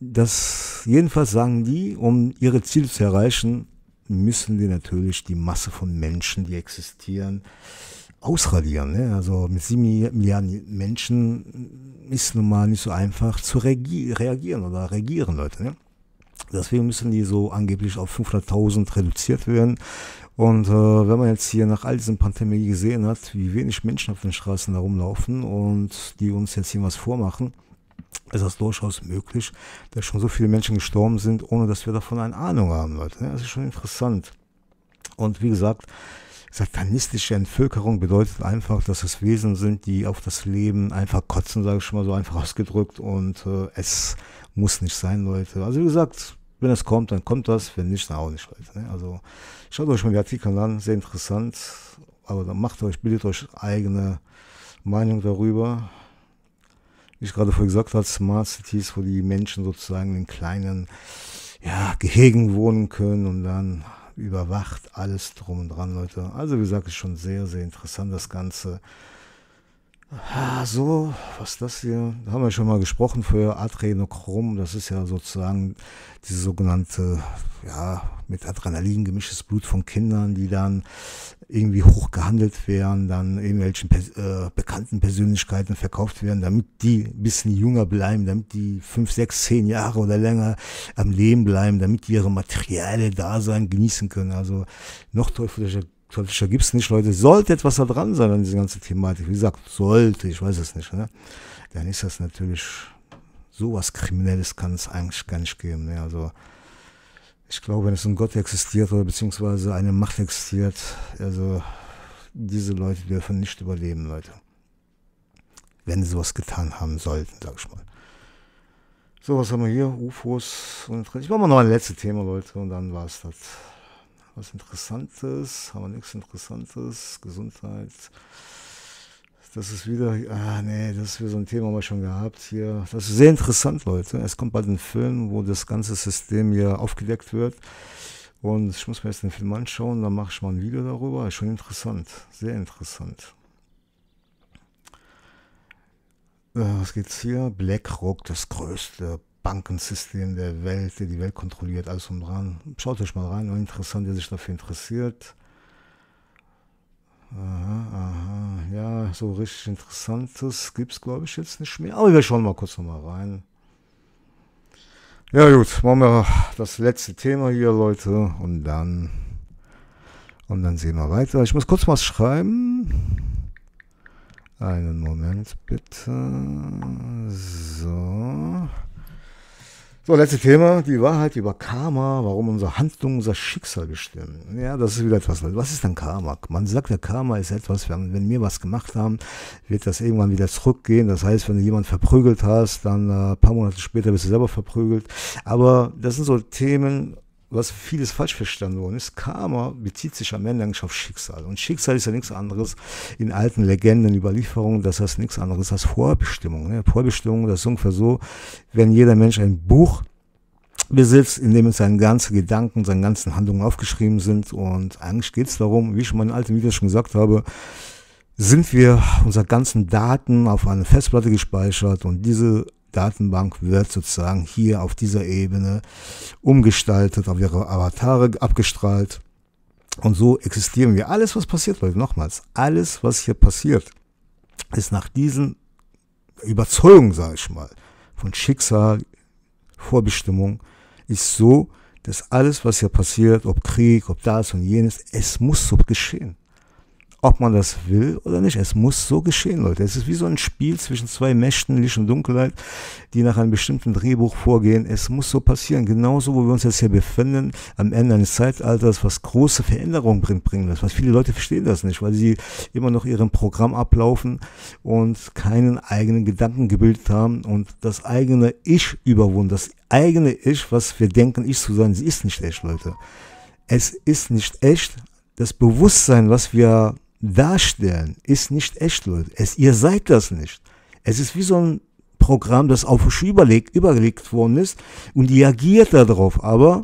[SPEAKER 1] das jedenfalls sagen die, um ihre Ziele zu erreichen, müssen die natürlich die Masse von Menschen, die existieren, ausradieren. Ne? Also mit sieben Milliarden Menschen ist nun mal nicht so einfach zu reagieren oder regieren, Leute. Ne? Deswegen müssen die so angeblich auf 500.000 reduziert werden. Und äh, wenn man jetzt hier nach all diesen Pandemie gesehen hat, wie wenig Menschen auf den Straßen herumlaufen und die uns jetzt hier was vormachen, ist das durchaus möglich, dass schon so viele Menschen gestorben sind, ohne dass wir davon eine Ahnung haben. Leute. Ne? Das ist schon interessant. Und wie gesagt, satanistische Entvölkerung bedeutet einfach, dass es Wesen sind, die auf das Leben einfach kotzen, sage ich schon mal so einfach ausgedrückt, und äh, es muss nicht sein, Leute. Also wie gesagt, wenn es kommt, dann kommt das, wenn nicht, dann auch nicht, Leute. Ne? Also schaut euch mal die Artikel an, sehr interessant. Aber dann macht euch, bildet euch eigene Meinung darüber. Wie ich gerade vorher gesagt habe, Smart Cities, wo die Menschen sozusagen in kleinen ja, Gehegen wohnen können und dann überwacht alles drum und dran, Leute. Also wie gesagt, ist schon sehr, sehr interessant das Ganze. Ah, so, was ist das hier? Da haben wir schon mal gesprochen für Adrenochrom. Das ist ja sozusagen diese sogenannte, ja, mit Adrenalin gemischtes Blut von Kindern, die dann irgendwie hoch gehandelt werden, dann irgendwelchen äh, bekannten Persönlichkeiten verkauft werden, damit die ein bisschen jünger bleiben, damit die fünf, sechs, zehn Jahre oder länger am Leben bleiben, damit die ihre materielle Dasein genießen können. Also noch teuflischer Klassischer gibt es nicht, Leute. Sollte etwas da dran sein an dieser ganzen Thematik. Wie gesagt, sollte, ich weiß es nicht. Ne? Dann ist das natürlich sowas Kriminelles kann es eigentlich gar nicht geben. Ne? Also ich glaube, wenn es ein Gott existiert oder beziehungsweise eine Macht existiert, also diese Leute dürfen nicht überleben, Leute. Wenn sie sowas getan haben sollten, sag ich mal. So, was haben wir hier? UFOs ich mache mal noch ein letztes Thema, Leute, und dann war es das was Interessantes? Haben wir nichts Interessantes? Gesundheit. Das ist wieder, ah nee, das ist wieder so ein Thema, haben wir schon gehabt hier. Das ist sehr interessant, Leute. Es kommt bald ein Film, wo das ganze System hier aufgedeckt wird. Und ich muss mir jetzt den Film anschauen, dann mache ich mal ein Video darüber. Ist schon interessant, sehr interessant. Äh, was geht's hier? BlackRock, das größte Bankensystem der Welt, der die Welt kontrolliert, alles um dran. Schaut euch mal rein, oh, interessant, der sich dafür interessiert. Aha, aha, ja, so richtig Interessantes gibt es, glaube ich, jetzt nicht mehr. Aber wir schauen mal kurz nochmal rein. Ja gut, machen wir das letzte Thema hier, Leute. Und dann, und dann sehen wir weiter. Ich muss kurz was schreiben. Einen Moment bitte. So. So, letztes Thema, die Wahrheit über Karma, warum unsere Handlungen unser Schicksal bestimmen. Ja, das ist wieder etwas. Was ist denn Karma? Man sagt ja, Karma ist etwas, wenn wir was gemacht haben, wird das irgendwann wieder zurückgehen. Das heißt, wenn du jemanden verprügelt hast, dann ein äh, paar Monate später bist du selber verprügelt. Aber das sind so Themen, was vieles falsch verstanden worden ist, Karma bezieht sich am Ende eigentlich auf Schicksal. Und Schicksal ist ja nichts anderes in alten Legenden, Überlieferungen, das heißt nichts anderes als Vorbestimmung. Ne? Vorbestimmung, das ist ungefähr so, wenn jeder Mensch ein Buch besitzt, in dem seine ganzen Gedanken, seine ganzen Handlungen aufgeschrieben sind. Und eigentlich geht es darum, wie ich in meinen alten Videos schon gesagt habe, sind wir unsere ganzen Daten auf einer Festplatte gespeichert und diese Datenbank wird sozusagen hier auf dieser Ebene umgestaltet, auf ihre Avatare abgestrahlt. Und so existieren wir. Alles, was passiert, Leute, nochmals, alles, was hier passiert, ist nach diesen Überzeugungen, sage ich mal, von Schicksal, Vorbestimmung, ist so, dass alles, was hier passiert, ob Krieg, ob das und jenes, es muss so geschehen ob man das will oder nicht. Es muss so geschehen, Leute. Es ist wie so ein Spiel zwischen zwei Mächten, Licht und Dunkelheit, die nach einem bestimmten Drehbuch vorgehen. Es muss so passieren. Genauso, wo wir uns jetzt hier befinden, am Ende eines Zeitalters, was große Veränderungen bringt, bringen das. Was viele Leute verstehen das nicht, weil sie immer noch ihrem Programm ablaufen und keinen eigenen Gedanken gebildet haben und das eigene Ich überwunden. Das eigene Ich, was wir denken, ich zu sein, sie ist nicht echt, Leute. Es ist nicht echt. Das Bewusstsein, was wir Darstellen ist nicht echt, Leute. Es, ihr seid das nicht. Es ist wie so ein Programm, das auf euch überlegt, überlegt worden ist und ihr agiert darauf, aber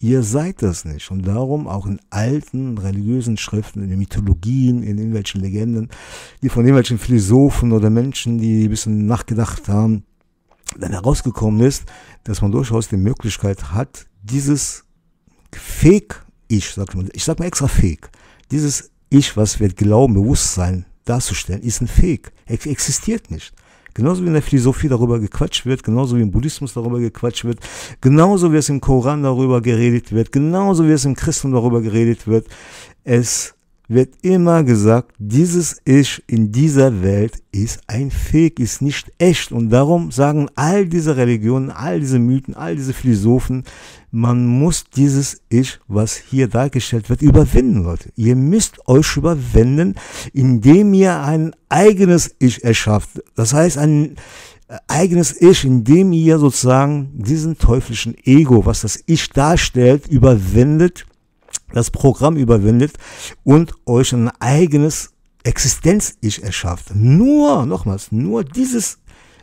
[SPEAKER 1] ihr seid das nicht. Und darum auch in alten religiösen Schriften, in den Mythologien, in irgendwelchen Legenden, die von irgendwelchen Philosophen oder Menschen, die ein bisschen nachgedacht haben, dann herausgekommen ist, dass man durchaus die Möglichkeit hat, dieses Fake, ich sag mal, ich sag mal extra Fake, dieses ich, was wir glauben, Bewusstsein darzustellen, ist ein Fake. existiert nicht. Genauso wie in der Philosophie darüber gequatscht wird, genauso wie im Buddhismus darüber gequatscht wird, genauso wie es im Koran darüber geredet wird, genauso wie es im Christen darüber geredet wird. Es wird immer gesagt, dieses Ich in dieser Welt ist ein Fake, ist nicht echt. Und darum sagen all diese Religionen, all diese Mythen, all diese Philosophen, man muss dieses Ich, was hier dargestellt wird, überwinden, Leute. Ihr müsst euch überwinden, indem ihr ein eigenes Ich erschafft. Das heißt, ein äh, eigenes Ich, indem ihr sozusagen diesen teuflischen Ego, was das Ich darstellt, überwindet das Programm überwindet und euch ein eigenes Existenz-Ich erschafft. Nur, nochmals, nur dieses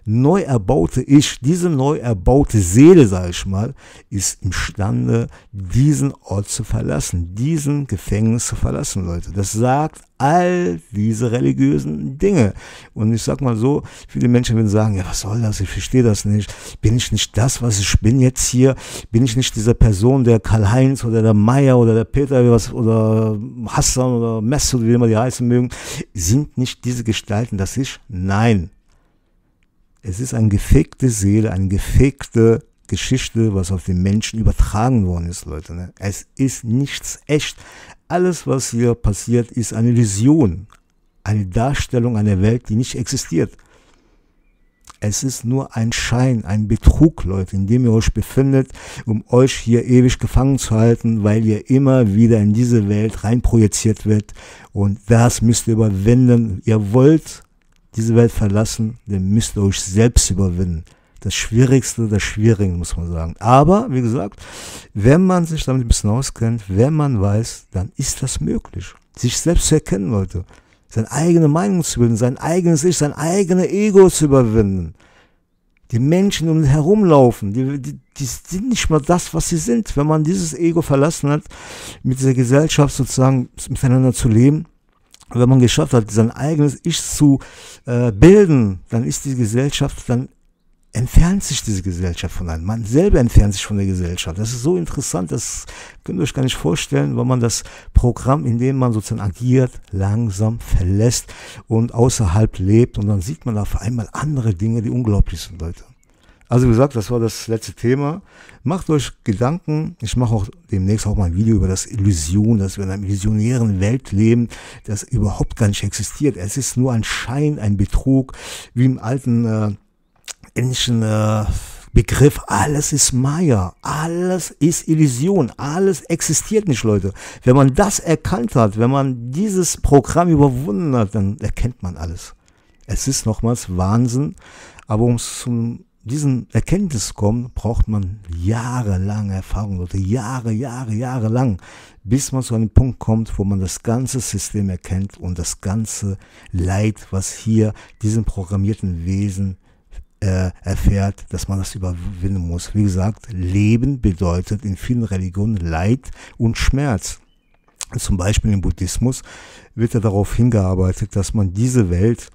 [SPEAKER 1] neu erbaute Ich, diese neu erbaute Seele, sage ich mal, ist imstande, diesen Ort zu verlassen, diesen Gefängnis zu verlassen, Leute. Das sagt all diese religiösen Dinge. Und ich sag mal so, viele Menschen würden sagen, ja, was soll das? Ich verstehe das nicht. Bin ich nicht das, was ich bin jetzt hier? Bin ich nicht dieser Person, der Karl-Heinz oder der Meier oder der Peter was, oder Hassan oder Messer, wie immer die heißen mögen? Sind nicht diese Gestalten das Ich? Nein. Es ist eine gefegte Seele, eine gefegte Geschichte, was auf den Menschen übertragen worden ist, Leute. Ne? Es ist nichts echt. Alles, was hier passiert, ist eine Vision, eine Darstellung einer Welt, die nicht existiert. Es ist nur ein Schein, ein Betrug, Leute, in dem ihr euch befindet, um euch hier ewig gefangen zu halten, weil ihr immer wieder in diese Welt reinprojiziert wird. Und das müsst ihr überwinden. Ihr wollt diese Welt verlassen, denn müsst ihr euch selbst überwinden. Das Schwierigste, das Schwierige, muss man sagen. Aber, wie gesagt, wenn man sich damit ein bisschen auskennt, wenn man weiß, dann ist das möglich. Sich selbst zu erkennen, Leute. Seine eigene Meinung zu bilden, sein eigenes Ich, sein eigenes Ego zu überwinden. Die Menschen um ihn herumlaufen, die, die, die sind nicht mal das, was sie sind. Wenn man dieses Ego verlassen hat, mit dieser Gesellschaft sozusagen miteinander zu leben, wenn man geschafft hat, sein eigenes Ich zu äh, bilden, dann ist die Gesellschaft, dann entfernt sich diese Gesellschaft von einem. Man selber entfernt sich von der Gesellschaft. Das ist so interessant, das könnt ihr euch gar nicht vorstellen, wenn man das Programm, in dem man sozusagen agiert, langsam verlässt und außerhalb lebt. Und dann sieht man auf einmal andere Dinge, die unglaublich sind, Leute. Also wie gesagt, das war das letzte Thema. Macht euch Gedanken. Ich mache auch demnächst auch mal ein Video über das Illusion, dass wir in einer illusionären Welt leben, das überhaupt gar nicht existiert. Es ist nur ein Schein, ein Betrug, wie im alten äh, indischen äh, Begriff, alles ist Maya, alles ist Illusion, alles existiert nicht, Leute. Wenn man das erkannt hat, wenn man dieses Programm überwunden hat, dann erkennt man alles. Es ist nochmals Wahnsinn, aber um es zum diesen Erkenntnis kommen, braucht man jahrelange Erfahrung, Leute. Jahre, Jahre, Jahre lang, bis man zu einem Punkt kommt, wo man das ganze System erkennt und das ganze Leid, was hier diesen programmierten Wesen äh, erfährt, dass man das überwinden muss. Wie gesagt, Leben bedeutet in vielen Religionen Leid und Schmerz. Zum Beispiel im Buddhismus wird ja darauf hingearbeitet, dass man diese Welt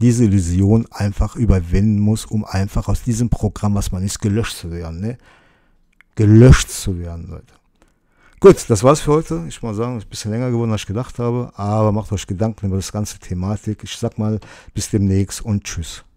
[SPEAKER 1] diese Illusion einfach überwinden muss, um einfach aus diesem Programm, was man ist, gelöscht zu werden. Ne? Gelöscht zu werden, Leute. Gut, das war's für heute. Ich muss mal sagen, ist ein bisschen länger geworden, als ich gedacht habe. Aber macht euch Gedanken über das ganze Thematik. Ich sag mal, bis demnächst und tschüss.